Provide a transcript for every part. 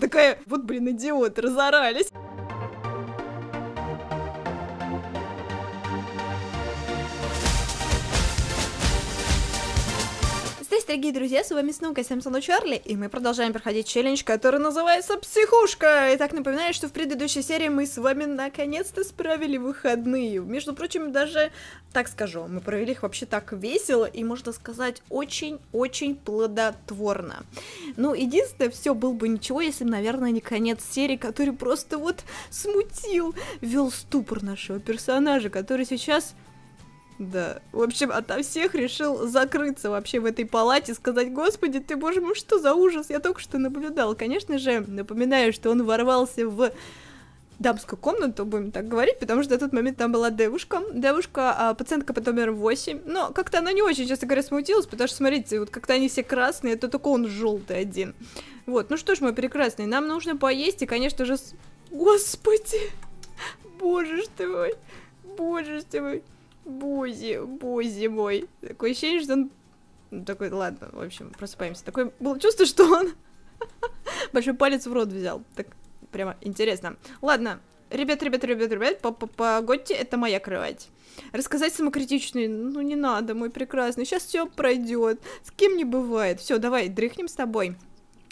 Такая, вот, блин, идиот, разорались. дорогие друзья, с вами снова Сэмсон Чарли, и мы продолжаем проходить челлендж, который называется «Психушка». Итак, напоминаю, что в предыдущей серии мы с вами наконец-то справили выходные. Между прочим, даже, так скажу, мы провели их вообще так весело и, можно сказать, очень-очень плодотворно. Ну, единственное, все было бы ничего, если бы, наверное, не конец серии, который просто вот смутил, вел ступор нашего персонажа, который сейчас да. В общем, ото всех решил закрыться вообще в этой палате, сказать, господи, ты, боже мой, что за ужас, я только что наблюдал. Конечно же, напоминаю, что он ворвался в дамскую комнату, будем так говорить, потому что на тот момент там была девушка, девушка, а, пациентка под номером 8, но как-то она не очень, честно говоря, смутилась, потому что, смотрите, вот как-то они все красные, это только он желтый один. Вот, ну что ж, мой прекрасный, нам нужно поесть, и, конечно же, с... Господи, боже ж ты мой, боже ж ты мой. Бози, бози мой. Такое ощущение, что он... Ну, такой, ладно, в общем, просыпаемся. Такое было чувство, что он большой палец в рот взял. Так, прямо интересно. Ладно, ребят, ребят, ребят, ребят, по -по погодьте, это моя кровать. Рассказать самокритичный, ну не надо, мой прекрасный, сейчас все пройдет. С кем не бывает. Все, давай, дрыхнем с тобой.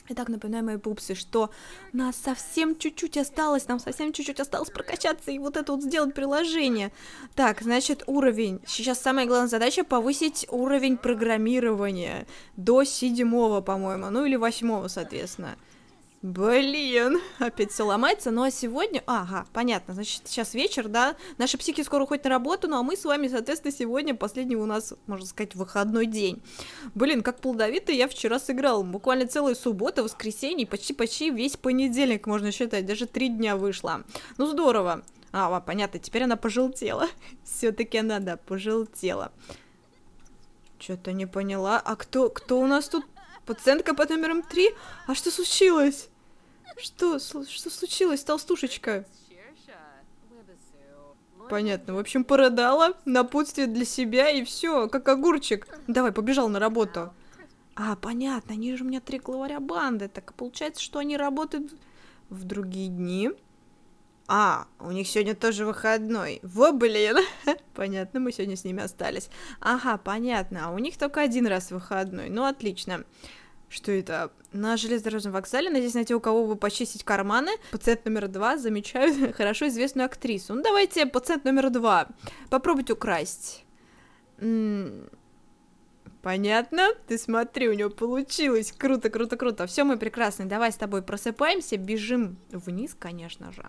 Итак, напоминаю мои пупсы, что нас совсем чуть-чуть осталось, нам совсем чуть-чуть осталось прокачаться и вот это вот сделать приложение. Так, значит, уровень. Сейчас самая главная задача повысить уровень программирования до седьмого, по-моему, ну или восьмого, соответственно. Блин, опять все ломается. Ну а сегодня... Ага, понятно. Значит, сейчас вечер, да? Наши психи скоро уходят на работу, ну а мы с вами, соответственно, сегодня последний у нас, можно сказать, выходной день. Блин, как плодовито я вчера сыграла. Буквально целые субботы, воскресенье, почти-почти весь понедельник, можно считать. Даже три дня вышла. Ну здорово. А, понятно, теперь она пожелтела. Все-таки она, да, пожелтела. Что-то не поняла. А кто, кто у нас тут? Пациентка под номером три? А что случилось? Что, что случилось, толстушечка? Понятно. В общем, порыдала, напутствие для себя и все, как огурчик. Давай, побежал на работу. А, понятно, они же у меня три главаря банды. Так получается, что они работают в другие дни. А, у них сегодня тоже выходной. Во, блин. понятно, мы сегодня с ними остались. Ага, понятно. А у них только один раз выходной. Ну, отлично. Отлично. Что это? На железнодорожном вокзале, надеюсь найти у кого бы почистить карманы, пациент номер два замечает хорошо известную актрису. Ну, давайте пациент номер два. Попробуйте украсть. Понятно? Ты смотри, у него получилось. Круто, круто, круто. Все, мы прекрасно. Давай с тобой просыпаемся, бежим вниз, конечно же.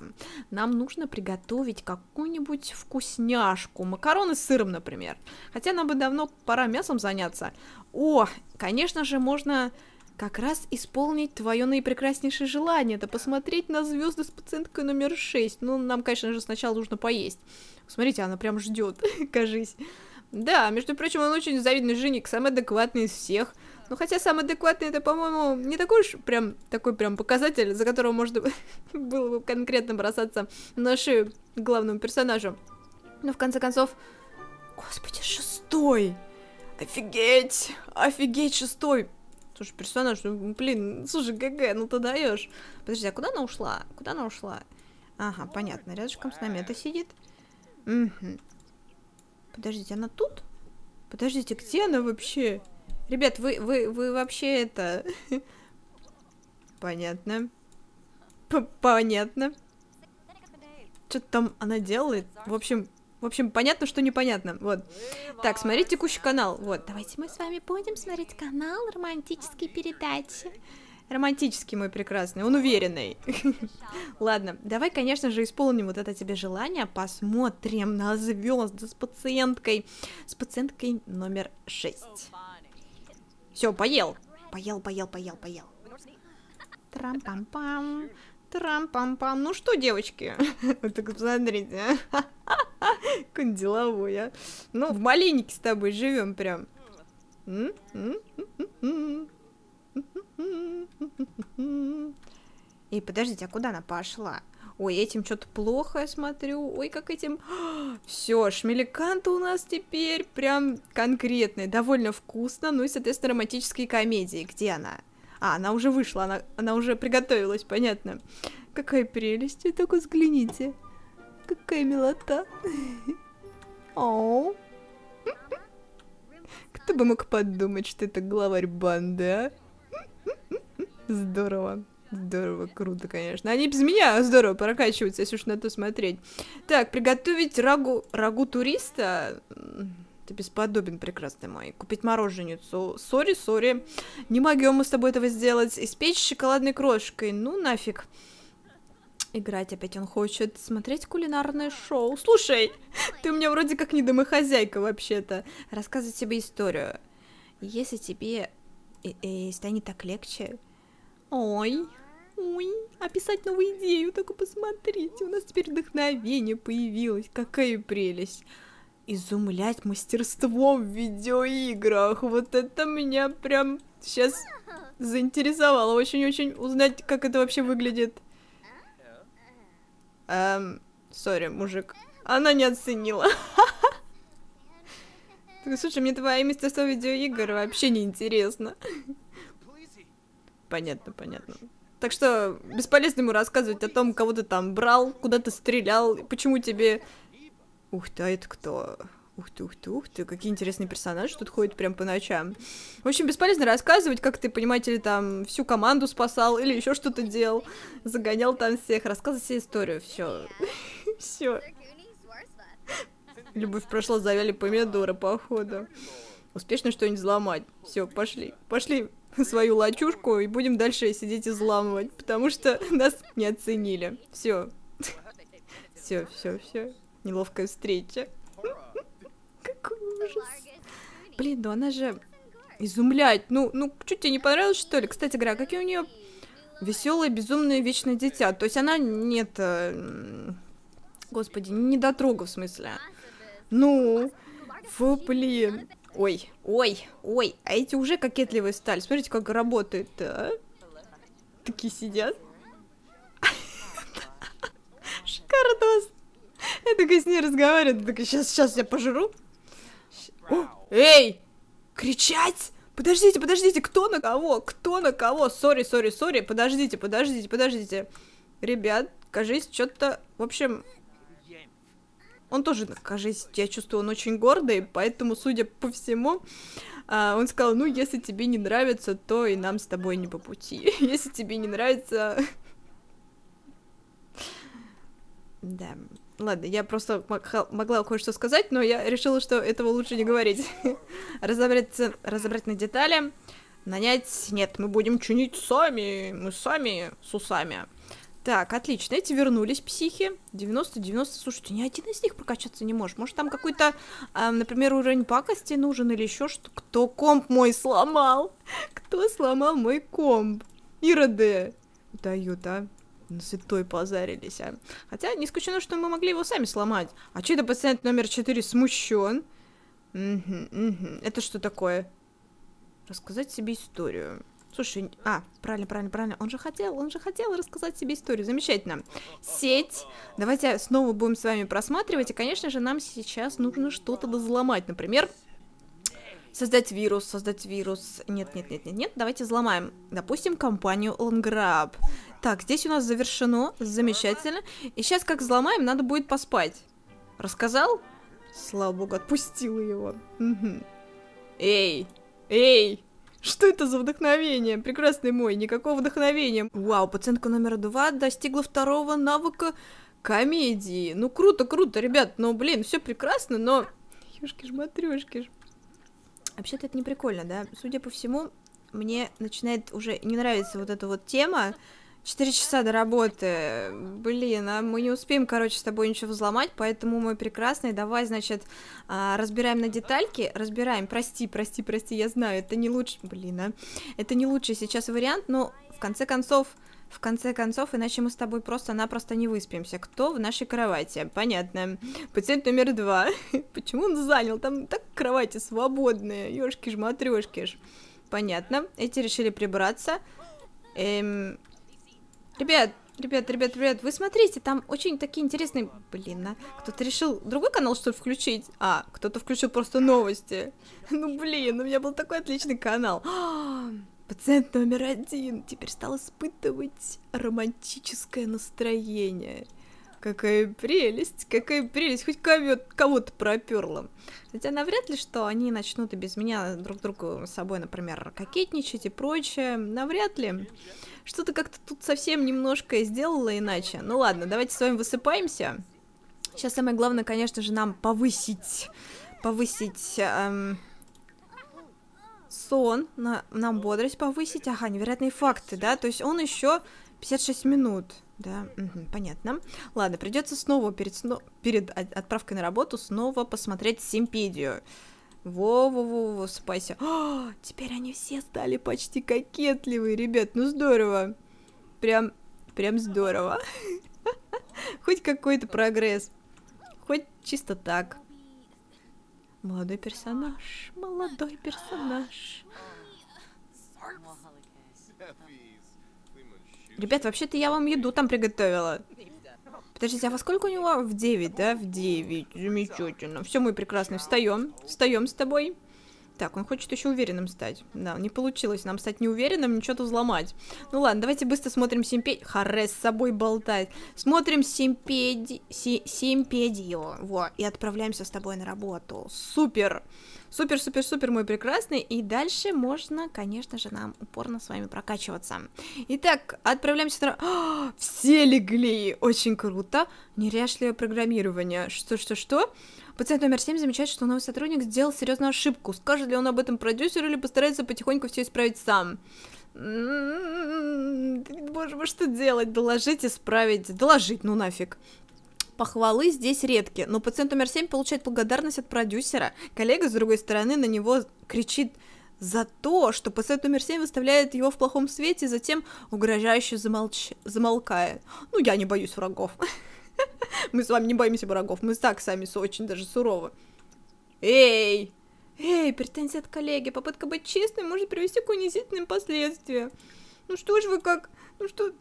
Нам нужно приготовить какую-нибудь вкусняшку. Макароны с сыром, например. Хотя нам бы давно пора мясом заняться. О, конечно же, можно как раз исполнить твое наипрекраснейшее желание. Это посмотреть на звезды с пациенткой номер 6. Ну, нам, конечно же, сначала нужно поесть. Смотрите, она прям ждет, кажись. Да, между прочим, он очень завидный женик, самый адекватный из всех. Ну хотя самый адекватный это, по-моему, не такой уж прям такой прям показатель, за которого можно было бы конкретно бросаться на шею главному персонажу. Но в конце концов, господи, шестой! Офигеть! Офигеть, шестой! Слушай, персонаж, ну, блин, слушай, ГГ, ну ты даешь. Подожди, а куда она ушла? Куда она ушла? Ага, понятно, рядышком с нами это сидит. Угу. Подождите, она тут? Подождите, где она вообще? Ребят, вы, вы, вы вообще это... Понятно. П Понятно. Что-то там она делает. В общем, в общем, понятно, что непонятно. Вот. Так, смотрите текущий канал. Вот, давайте мы с вами будем смотреть канал романтические передачи. Романтический мой прекрасный, он уверенный. Ладно, давай, конечно же, исполним вот это тебе желание. Посмотрим на звезды с пациенткой. С пациенткой номер шесть. Все, поел. Поел, поел, поел, поел. Трам-пам-пам. Трам-пам-пам. Ну что, девочки? Вот так посмотрите. Какой деловой, а. Ну, в малинике с тобой живем прям. И подождите, а куда она пошла? Ой, этим что-то плохо, я смотрю. Ой, как этим... Все, шмеликанта у нас теперь прям конкретный. Довольно вкусно. Ну и, соответственно, романтические комедии. Где она? А, она уже вышла, она, она уже приготовилась, понятно. Какая прелесть, только взгляните. Какая милота. Оу. Кто бы мог подумать, что это главарь банды, а? Здорово. Здорово, круто, конечно. Они без меня а здорово прокачиваются, если уж на то смотреть. Так, приготовить рагу... Рагу туриста? Ты бесподобен, прекрасный мой. Купить мороженицу. Сори, сори. Не могем мы с тобой этого сделать. Испечь шоколадной крошкой. Ну нафиг. Играть опять он хочет. Смотреть кулинарное шоу. Слушай, ты у меня вроде как не домохозяйка вообще-то. Рассказывать тебе историю. Если тебе и, э, и э, станет так легче, Ой, ой, описать а новую идею, только посмотрите, у нас теперь вдохновение появилось, какая прелесть. Изумлять мастерством в видеоиграх, вот это меня прям сейчас заинтересовало, очень-очень узнать, как это вообще выглядит. Эм, сори, мужик, она не оценила. Слушай, мне твои мастерство видеоигр вообще не интересно. Понятно, понятно. Так что бесполезно ему рассказывать о том, кого ты там брал, куда ты стрелял, почему тебе... Ух ты, а это кто? Ух ты, ух ты, ух ты, какие интересные персонажи тут ходят прям по ночам. В общем, бесполезно рассказывать, как ты, понимаете ли, там всю команду спасал или еще что-то делал. Загонял там всех, рассказывай себе историю, все. Все. Любовь прошла, завяли помидоры, походу. Успешно что-нибудь взломать. Все, пошли. Пошли свою лачушку и будем дальше сидеть изламывать, потому что нас не оценили. Все. Все, все, все. Неловкая встреча. Какой ужас. Блин, ну она же изумлять. Ну, ну, чуть тебе не понравилось, что ли? Кстати говоря, а какие у нее веселые, безумные, вечные дитя. То есть она нет... Э, господи, не дотрога в смысле. Ну, фу, блин. Ой, ой, ой, а эти уже кокетливые стали. Смотрите, как работает, а? Такие сидят. Шикардос. Я такая с ней разговариваю, Так сейчас, сейчас я пожру. О, эй! Кричать? Подождите, подождите, кто на кого? Кто на кого? Сори, сори, сори, подождите, подождите, подождите. Ребят, кажись, что-то, в общем, он тоже, кажется, я чувствую, он очень гордый, поэтому, судя по всему, а, он сказал, ну, если тебе не нравится, то и нам с тобой не по пути. Если тебе не нравится... Да. Ладно, я просто могла кое-что сказать, но я решила, что этого лучше не говорить. Разобраться, разобрать на детали. Нанять... Нет, мы будем чинить сами. Мы сами с усами. Так, отлично, эти вернулись психи. 90-90, слушайте, ни один из них прокачаться не может. Может там какой-то, э, например, уровень пакости нужен или еще что? Кто комп мой сломал? Кто сломал мой комп? Ироды. Дают, а? На святой позарились, а. Хотя не исключено, что мы могли его сами сломать. А чей-то пациент номер 4 смущен. Угу, угу. Это что такое? Рассказать себе историю. Слушай, а, правильно, правильно, правильно. Он же хотел, он же хотел рассказать себе историю. Замечательно. Сеть. Давайте снова будем с вами просматривать. И, конечно же, нам сейчас нужно что-то взломать. Например, создать вирус, создать вирус. Нет, нет, нет, нет, нет. Давайте взломаем, допустим, компанию Лонграб. Так, здесь у нас завершено. Замечательно. И сейчас, как взломаем, надо будет поспать. Рассказал? Слава богу, отпустила его. Угу. Эй, эй, что это за вдохновение? Прекрасный мой, никакого вдохновения. Вау, пациентка номер два достигла второго навыка комедии. Ну круто, круто, ребят, ну блин, все прекрасно, но... Ёшки ж, матрешки ж. Вообще-то это не прикольно, да? Судя по всему, мне начинает уже не нравиться вот эта вот тема, Четыре часа до работы. Блин, а мы не успеем, короче, с тобой ничего взломать, поэтому, мой прекрасный, давай, значит, а, разбираем на детальки. Разбираем. Прости, прости, прости, я знаю, это не лучший... Блин, а... Это не лучший сейчас вариант, но, в конце концов, в конце концов, иначе мы с тобой просто-напросто не выспимся. Кто в нашей кровати? Понятно. Пациент номер два. Почему он занял? Там так кровати свободные. Ёшки ж, матрешки ж. Понятно. Эти решили прибраться. Эм, Ребят, ребят, ребят, ребят, вы смотрите, там очень такие интересные... Блин, а кто-то решил другой канал, что ли, включить? А, кто-то включил просто новости. Ну, блин, у меня был такой отличный канал. пациент номер один теперь стал испытывать романтическое настроение. Какая прелесть, какая прелесть, хоть кого-то кого-то проперла. Хотя навряд ли, что они начнут и без меня друг другу с собой, например, кокетничать и прочее. Навряд ли. Что-то как-то тут совсем немножко сделала иначе. Ну ладно, давайте с вами высыпаемся. Сейчас самое главное, конечно же, нам повысить, повысить эм, сон, на, нам бодрость повысить. Ага, невероятные факты, да? То есть он еще 56 минут, да, угу, понятно. Ладно, придется снова перед, сно... перед отправкой на работу снова посмотреть Симпедию. Во-во-во-во, спайся. О, а, теперь они все стали почти кокетливые, ребят, ну здорово. Прям, прям здорово. Хоть какой-то прогресс. Хоть чисто так. Молодой персонаж, молодой персонаж. Ребят, вообще-то я вам еду там приготовила. Подождите, а во сколько у него? В 9, да? В 9. Замечательно. Все, мы прекрасно встаем. Встаем с тобой. Так, он хочет еще уверенным стать. Да, не получилось нам стать неуверенным, ничего-то взломать. Ну ладно, давайте быстро смотрим Симпедию. Харес с собой болтать, Смотрим Симпеди... Си... Симпедию. Во, и отправляемся с тобой на работу. Супер! Супер-супер-супер, мой прекрасный. И дальше можно, конечно же, нам упорно с вами прокачиваться. Итак, отправляемся на... О, все легли! Очень круто. Неряшливое программирование. Что-что-что? Пациент номер 7 замечает, что новый сотрудник сделал серьезную ошибку. Скажет ли он об этом продюсеру или постарается потихоньку все исправить сам? Боже мой, что делать? Доложить, исправить. Доложить, ну нафиг. Похвалы здесь редки, но пациент номер 7 получает благодарность от продюсера. Коллега, с другой стороны, на него кричит за то, что пациент номер 7 выставляет его в плохом свете, и затем угрожающе замолч... замолкает. Ну, я не боюсь врагов. Мы с вами не боимся врагов, мы так сами очень даже суровы. Эй! Эй, претензия от коллеги, попытка быть честной может привести к унизительным последствиям. Ну что ж вы как... Ну что...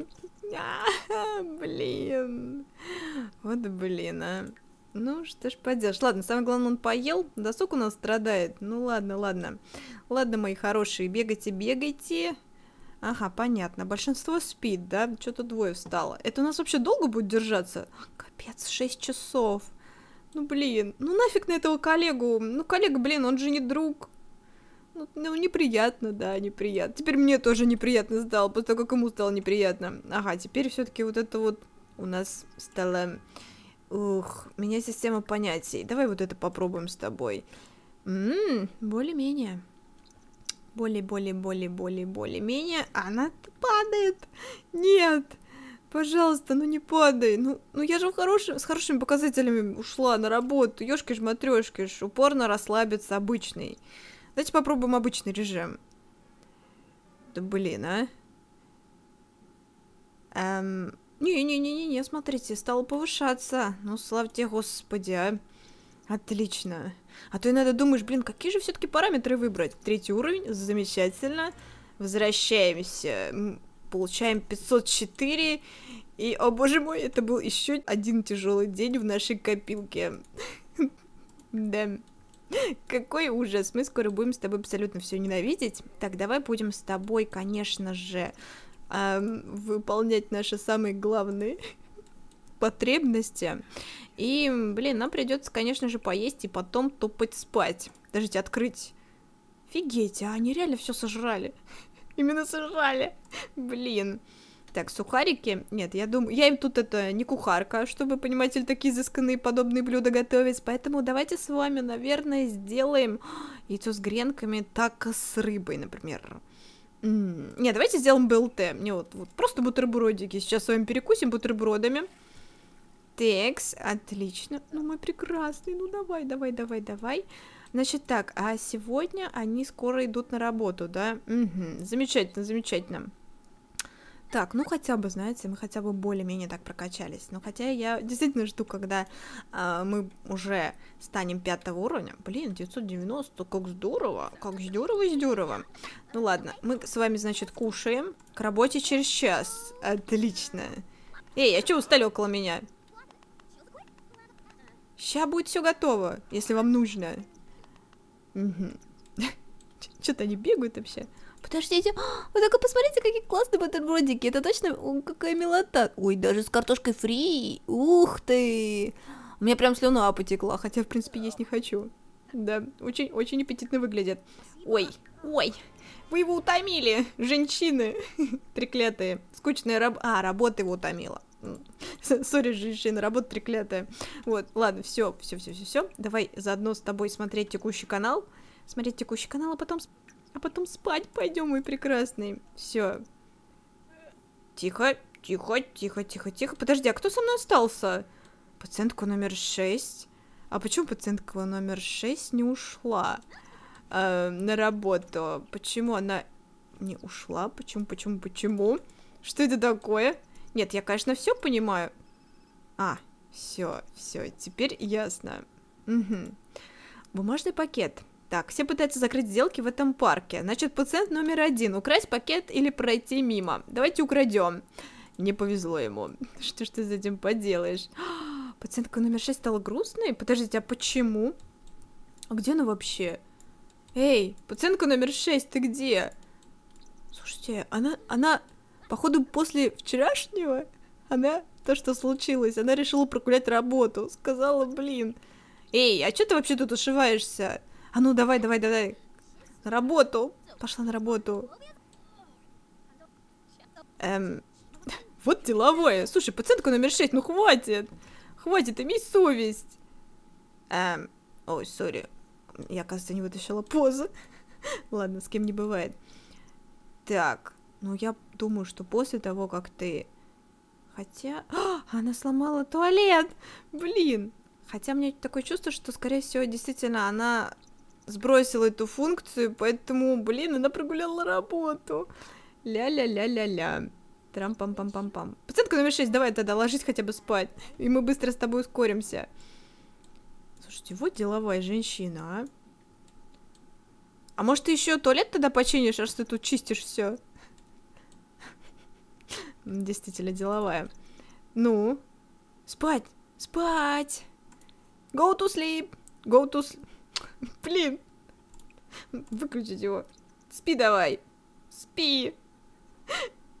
А, блин. Вот блин, а. Ну, что ж поделаешь. Ладно, самое главное, он поел. Досуг у нас страдает. Ну, ладно, ладно. Ладно, мои хорошие, бегайте, бегайте. Ага, понятно. Большинство спит, да? Что-то двое встало. Это у нас вообще долго будет держаться? Капец, 6 часов. Ну, блин. Ну, нафиг на этого коллегу. Ну, коллега, блин, он же не друг ну, ну, неприятно, да, неприятно. Теперь мне тоже неприятно стало, после того, как ему стало неприятно. Ага, теперь все таки вот это вот у нас стало... Ух, меня система понятий. Давай вот это попробуем с тобой. Ммм, более-менее. Более-более-более-более-более-менее. Она падает. Нет. Пожалуйста, ну не падай. Ну, ну я же хорош... с хорошими показателями ушла на работу. ёшкиш ж, упорно расслабиться обычный. Давайте попробуем обычный режим. Да блин, а. Эм, не-не-не-не-не, смотрите, стало повышаться. Ну, славьте господи, а. Отлично. А то иногда думаешь, блин, какие же все-таки параметры выбрать? Третий уровень, замечательно. Возвращаемся. Получаем 504. И, о боже мой, это был еще один тяжелый день в нашей копилке. Да. Какой ужас, мы скоро будем с тобой абсолютно все ненавидеть. Так, давай будем с тобой, конечно же, выполнять наши самые главные потребности. И, блин, нам придется, конечно же, поесть и потом топать спать. Подождите, открыть. Офигеть, а они реально все сожрали. Именно сожрали. Блин. Так, сухарики. Нет, я думаю, я им тут это не кухарка, чтобы, понимать, понимаете, такие изысканные подобные блюда готовить. Поэтому давайте с вами, наверное, сделаем яйцо с гренками, так с рыбой, например. М Не, давайте сделаем БЛТ. Мне вот, вот просто бутербродики. Сейчас с вами перекусим бутербродами. Текс, отлично. Ну, мой прекрасный, ну давай, давай, давай, давай. Значит так, а сегодня они скоро идут на работу, да? Угу, замечательно, замечательно. Так, ну хотя бы, знаете, мы хотя бы более-менее так прокачались. Но хотя я действительно жду, когда э, мы уже станем пятого уровня. Блин, 990, как здорово, как здорово, здорово. Ну ладно, мы с вами, значит, кушаем. К работе через час. Отлично. Эй, а чего устали около меня? Сейчас будет все готово, если вам нужно. Угу. Что-то они бегают вообще. Подождите, вы только посмотрите, какие классные бутербродики. Это точно какая милота. Ой, даже с картошкой фри. Ух ты. У меня прям слюна потекла, хотя, в принципе, есть не хочу. Да, очень-очень аппетитно выглядят. Ой, ой, вы его утомили, женщины треклятые. Скучная раб... А, работа его утомила. Сори, женщина, работа треклятая. Вот, ладно, все, все, все, все, все. Давай заодно с тобой смотреть текущий канал. Смотреть текущий канал, а потом а потом спать пойдем, мой прекрасный. Все. Тихо, тихо, тихо, тихо, тихо. Подожди, а кто со мной остался? Пациентка номер шесть. А почему пациентка номер шесть не ушла э, на работу? Почему она не ушла? Почему, почему, почему? Что это такое? Нет, я, конечно, все понимаю. А, все, все, теперь ясно. Угу. Бумажный пакет. Так, все пытаются закрыть сделки в этом парке. Значит, пациент номер один. Украсть пакет или пройти мимо. Давайте украдем. Не повезло ему. Что ж ты с этим поделаешь? Пациентка номер шесть стала грустной? Подождите, а почему? А где она вообще? Эй, пациентка номер шесть, ты где? Слушайте, она, она, походу, после вчерашнего, она, то, что случилось, она решила прогулять работу. Сказала, блин, эй, а что ты вообще тут ушиваешься? А ну давай, давай, давай. На работу. Пошла на работу. Эм, вот деловое. Слушай, пациентка номер 6, ну хватит. Хватит, имей совесть. Эм, ой, сори. Я, кажется, не вытащила позы. Ладно, с кем не бывает. Так, ну я думаю, что после того, как ты... Хотя... А, она сломала туалет! Блин! Хотя у меня такое чувство, что, скорее всего, действительно, она сбросила эту функцию, поэтому, блин, она прогуляла работу. Ля-ля-ля-ля-ля. Трам-пам-пам-пам-пам. Пациентка номер 6, давай тогда ложись хотя бы спать, и мы быстро с тобой ускоримся. Слушайте, вот деловая женщина, а. А может, ты еще туалет тогда починишь, аж ты тут чистишь все? Ну, действительно деловая. Ну, спать, спать. Go to sleep, go to sleep. Блин. Выключить его. Спи давай. Спи.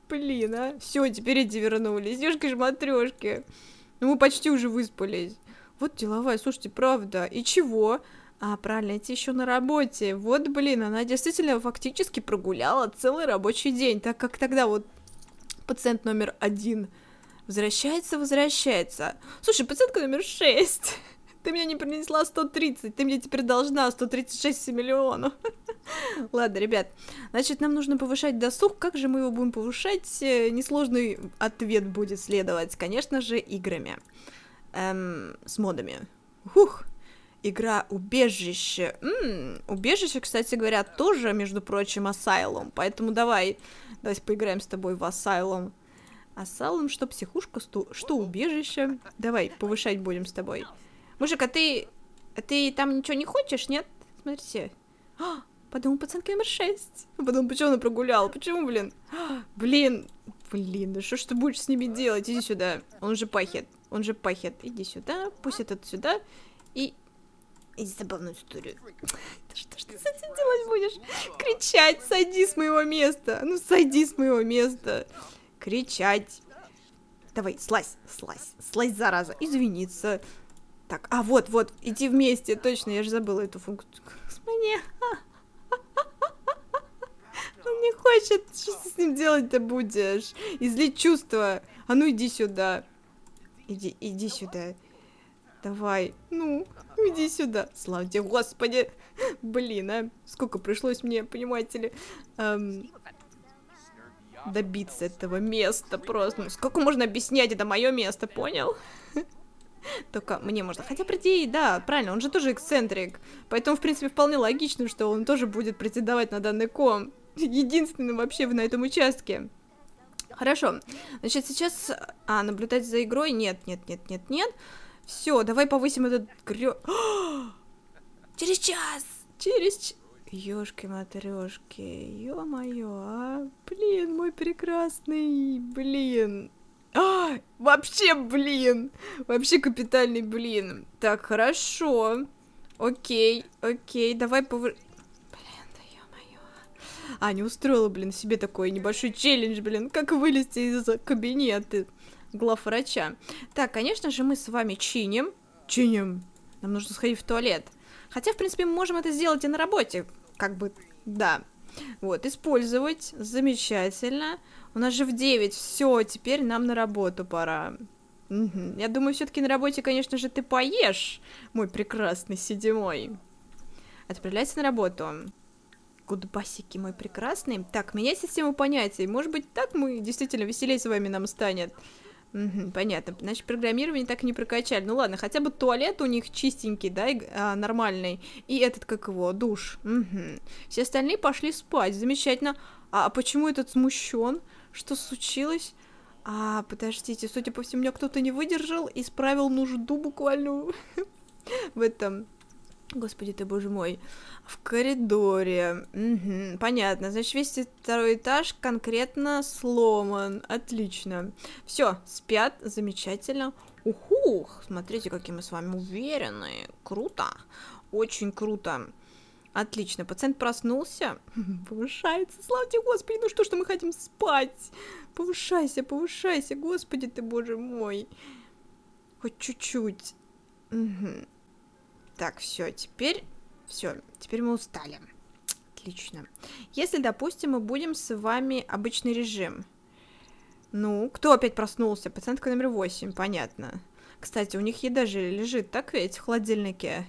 Блин, а. Все, теперь эти вернулись. Ёшки ж матрешки. Ну мы почти уже выспались. Вот деловая, слушайте, правда. И чего? А, правильно, эти еще на работе. Вот, блин, она действительно фактически прогуляла целый рабочий день, так как тогда вот пациент номер один возвращается, возвращается. Слушай, пациентка номер шесть. Ты мне не принесла 130, ты мне теперь должна 136 миллионов. Ладно, ребят, значит, нам нужно повышать досуг. Как же мы его будем повышать? Э, несложный ответ будет следовать, конечно же, играми. Эм, с модами. Хух! Игра убежище. М-м, убежище, кстати говоря, тоже, между прочим, Асайлом. Поэтому давай, давайте поиграем с тобой в Асайлом. Асайлом, что психушка, что убежище. Давай, повышать будем с тобой. Мужик, а ты... А ты там ничего не хочешь, нет? Смотрите. А, подумал, пацан номер 6. Потом, почему он прогулял? Почему, блин? А, блин. Блин, да что ж ты будешь с ними делать? Иди сюда. Он же пахет. Он же пахет. Иди сюда. Пусть этот сюда. И... Иди забавную историю. Да что ж ты с этим делать будешь? Кричать, сойди с моего места. Ну, сойди с моего места. Кричать. Давай, слазь, слазь, слазь, зараза. Извиниться. Так, а вот, вот, идти вместе, точно, я же забыла эту функцию. Ну, мне. Он не хочет, что ты с ним делать-то будешь? Излить чувства. А ну иди сюда. Иди, иди сюда. Давай, ну, иди сюда. Слава тебе, господи. Блин, а сколько пришлось мне, понимаете ли, эм, добиться этого места просто. Ну, сколько можно объяснять, это мое место, понял? Только мне можно. Хотя, по да, правильно, он же тоже эксцентрик. Поэтому, в принципе, вполне логично, что он тоже будет претендовать на данный ком. Единственным вообще на этом участке. Хорошо. Значит, сейчас... А, наблюдать за игрой? Нет, нет, нет, нет, нет. Все, давай повысим этот грё... Через час! Через... Ёшки-матрёшки, ё-моё, а? Блин, мой прекрасный, блин. А, вообще, блин! Вообще капитальный блин. Так, хорошо. Окей, окей, давай повы... Блин, да ё-моё. А, не устроила, блин, себе такой небольшой челлендж, блин, как вылезти из кабинета главврача. Так, конечно же, мы с вами чиним. Чиним. Нам нужно сходить в туалет. Хотя, в принципе, мы можем это сделать и на работе. Как бы, да. Вот, использовать. Замечательно. У нас же в 9. Все, теперь нам на работу пора. Угу. Я думаю, все-таки на работе, конечно же, ты поешь, мой прекрасный седьмой. Отправляйся на работу. Гудбасики, мой прекрасный. Так, менять систему понятий. Может быть, так мы действительно веселее с вами нам станет. Угу, понятно. Значит, программирование так и не прокачали. Ну ладно, хотя бы туалет у них чистенький, да, и, а, нормальный. И этот, как его, душ. Угу. Все остальные пошли спать. Замечательно. а, а почему этот смущен? Что случилось? А, подождите, судя по всему, меня кто-то не выдержал и справил нужду буквально в этом... Господи ты, боже мой. В коридоре. Угу, понятно. Значит, весь второй этаж конкретно сломан. Отлично. Все, спят. Замечательно. Ухух, смотрите, какие мы с вами уверенные. Круто. Очень круто. Отлично, пациент проснулся. Повышается, славьте Господи, ну что, ж, мы хотим спать? Повышайся, повышайся, Господи ты, Боже мой. Хоть чуть-чуть. Угу. Так, все, теперь... Все, теперь мы устали. Отлично. Если, допустим, мы будем с вами обычный режим. Ну, кто опять проснулся? Пациентка номер 8, понятно. Кстати, у них еда же лежит, так ведь, в холодильнике?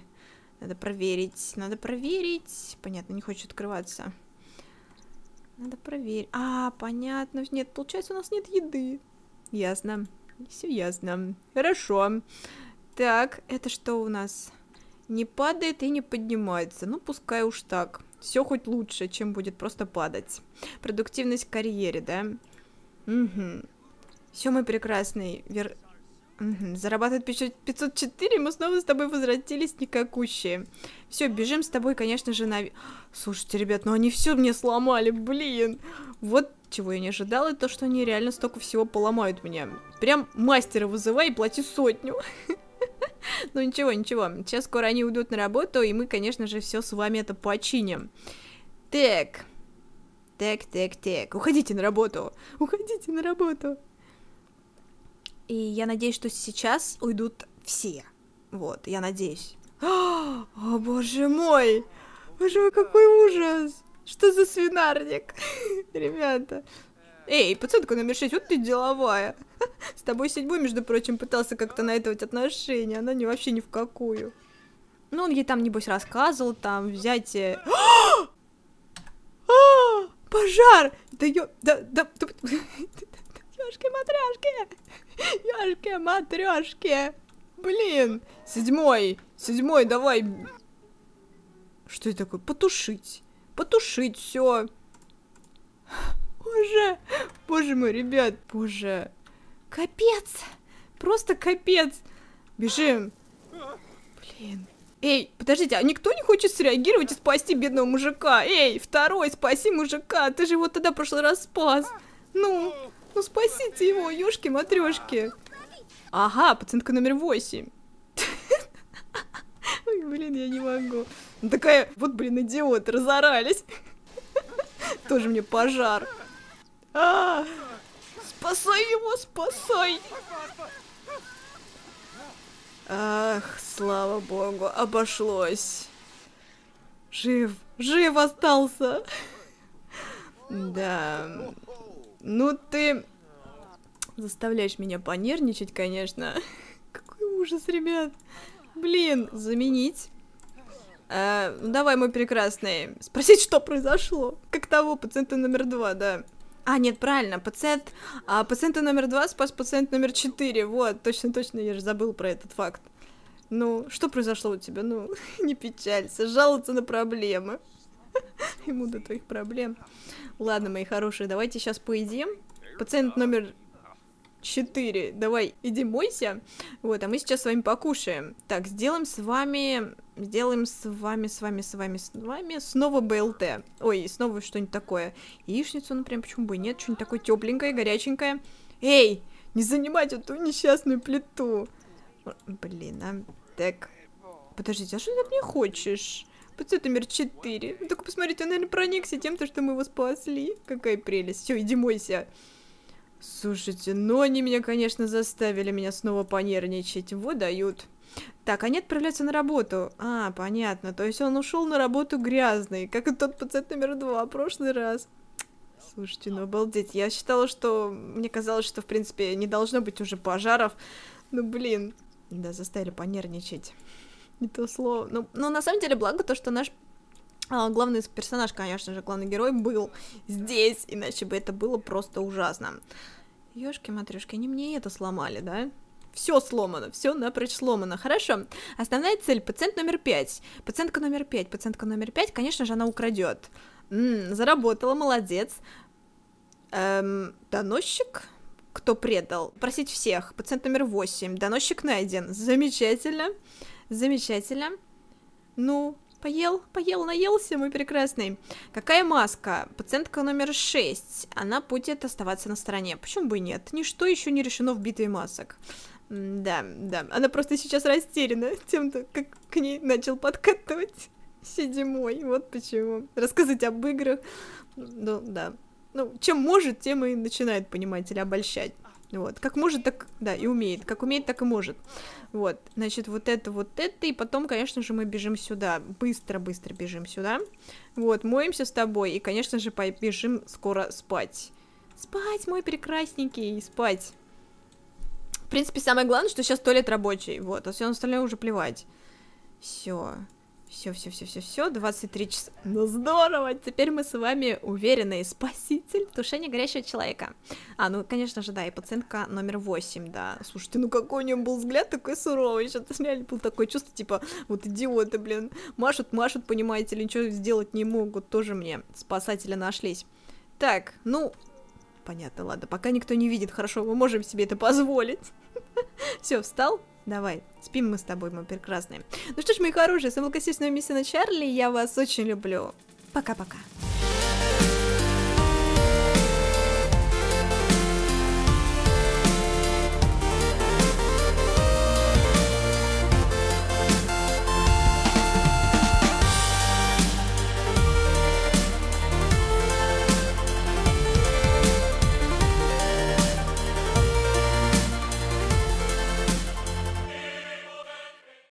Надо проверить, надо проверить. Понятно, не хочет открываться. Надо проверить. А, понятно. Нет, получается, у нас нет еды. Ясно. Все ясно. Хорошо. Так, это что у нас? Не падает и не поднимается. Ну, пускай уж так. Все хоть лучше, чем будет просто падать. Продуктивность в карьере, да? Угу. Все, мой прекрасный. Вер... Угу. Зарабатывать 504, мы снова с тобой возвратились никакущие. Все, бежим с тобой, конечно же, на... Слушайте, ребят, ну они все мне сломали, блин. Вот чего я не ожидала, то, что они реально столько всего поломают мне. Прям мастера вызывай и плати сотню. Ну ничего, ничего. Сейчас скоро они уйдут на работу, и мы, конечно же, все с вами это починим. Так. Так, так, так. Уходите на работу. Уходите на работу. И я надеюсь, что сейчас уйдут все. Вот, я надеюсь. О, боже мой! Боже мой, какой ужас! Что за свинарник? Ребята. Эй, пациентка номер 6, вот ты деловая. С тобой седьмой, между прочим, пытался как-то на это вот отношения. Она не вообще ни в какую. Ну, он ей там, небось, рассказывал, там, взятие... Э, а! Пожар! Да ё... Да, да... Ёшки-матрешки! Ёшки-матрешки! Блин! Седьмой! Седьмой, давай! Что это такое? Потушить! Потушить все! Боже! Боже мой, ребят! Боже! Капец! Просто капец! Бежим! Блин. Эй, подождите, а никто не хочет среагировать и спасти бедного мужика? Эй, второй, спаси мужика, ты же его тогда в прошлый раз спас. Ну, ну спасите его, ёшки матрешки. Ага, пациентка номер восемь. Ой, блин, я не могу. Ну, такая, вот, блин, идиот, разорались. Тоже мне пожар. А -а -а! Спасай его, спасай! Ах, слава богу, обошлось. Жив, жив остался. Да. Ну ты заставляешь меня понервничать, конечно. Какой ужас, ребят. Блин, заменить. А, ну давай, мой прекрасный, спросить, что произошло. Как того, пациента номер два, да. А, нет, правильно, пациент... А, пациента номер два спас пациент номер четыре. Вот, точно-точно, я же забыл про этот факт. Ну, что произошло у тебя? Ну, не печалься, жаловаться на проблемы. Ему до твоих проблем. Ладно, мои хорошие, давайте сейчас поедим. Пациент номер четыре. Давай, иди мойся. Вот, а мы сейчас с вами покушаем. Так, сделаем с вами... Сделаем с вами, с вами, с вами, с вами снова БЛТ. Ой, снова что-нибудь такое. Яичницу, например, ну, почему бы и нет? Что-нибудь такое тепленькое, горяченькое. Эй, не занимать эту несчастную плиту. Блин, а... Так. Подождите, а что ты мне хочешь? Пациент номер четыре. Ну, только посмотрите, он, наверное, проникся тем, то, что мы его спасли. Какая прелесть. Все, иди мойся. Слушайте, но ну, они меня, конечно, заставили меня снова понервничать. Вот дают. Так, они отправляются на работу. А, понятно. То есть он ушел на работу грязный, как и тот пациент номер два в прошлый раз. Слушайте, ну обалдеть. Я считала, что... Мне казалось, что, в принципе, не должно быть уже пожаров. Ну, блин. Да, заставили понервничать. Не то слово. Ну, ну, на самом деле, благо то, что наш а, главный персонаж, конечно же, главный герой был здесь, иначе бы это было просто ужасно. Ёшки, матрешки, они мне это сломали, да? Все сломано, все напрочь сломано. Хорошо. Основная цель пациент номер пять. Пациентка номер пять. Пациентка номер пять, конечно же, она украдет. М -м, заработала, молодец. Эм, доносчик? Кто предал? Просить всех. Пациент номер восемь. Доносчик найден. Замечательно. Замечательно. Ну, поел, поел, наелся, мой прекрасный. Какая маска? Пациентка номер 6. Она будет оставаться на стороне. Почему бы и нет? Ничто еще не решено в битве масок. Да, да. Она просто сейчас растеряна тем, как к ней начал подкатывать седьмой. Вот почему. Рассказывать об играх. Ну, да. Ну, чем может, тем и начинает, понимать ли, обольщать. Вот, как может, так, да, и умеет, как умеет, так и может. Вот, значит, вот это, вот это, и потом, конечно же, мы бежим сюда, быстро-быстро бежим сюда. Вот, моемся с тобой, и, конечно же, побежим скоро спать. Спать, мой прекрасненький, спать. В принципе, самое главное, что сейчас туалет рабочий, вот, а все остальное уже плевать. Все. Все, все, все, все, все, 23 часа. Ну здорово! Теперь мы с вами уверенный спаситель тушения горящего человека. А, ну, конечно же, да, и пациентка номер 8, да. Слушайте, ну какой у нее был взгляд такой суровый, что-то реально было такое чувство, типа, вот идиоты, блин, машут, машут, понимаете, или ничего сделать не могут, тоже мне спасатели нашлись. Так, ну, понятно, ладно, пока никто не видит, хорошо, мы можем себе это позволить. Все, встал, Давай, спим мы с тобой, мы прекрасные. Ну что ж, мои хорошие, с вами была, миссия на Чарли. Я вас очень люблю. Пока-пока.